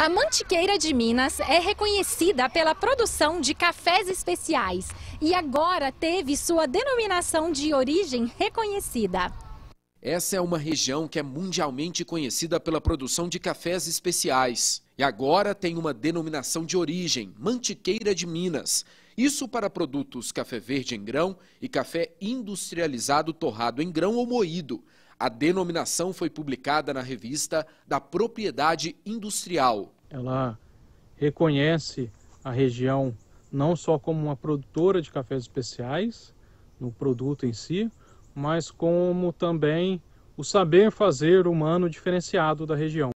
A Mantiqueira de Minas é reconhecida pela produção de cafés especiais e agora teve sua denominação de origem reconhecida. Essa é uma região que é mundialmente conhecida pela produção de cafés especiais. E agora tem uma denominação de origem, Mantiqueira de Minas. Isso para produtos café verde em grão e café industrializado torrado em grão ou moído. A denominação foi publicada na revista da Propriedade Industrial. Ela reconhece a região não só como uma produtora de cafés especiais, no produto em si, mas como também o saber fazer humano diferenciado da região.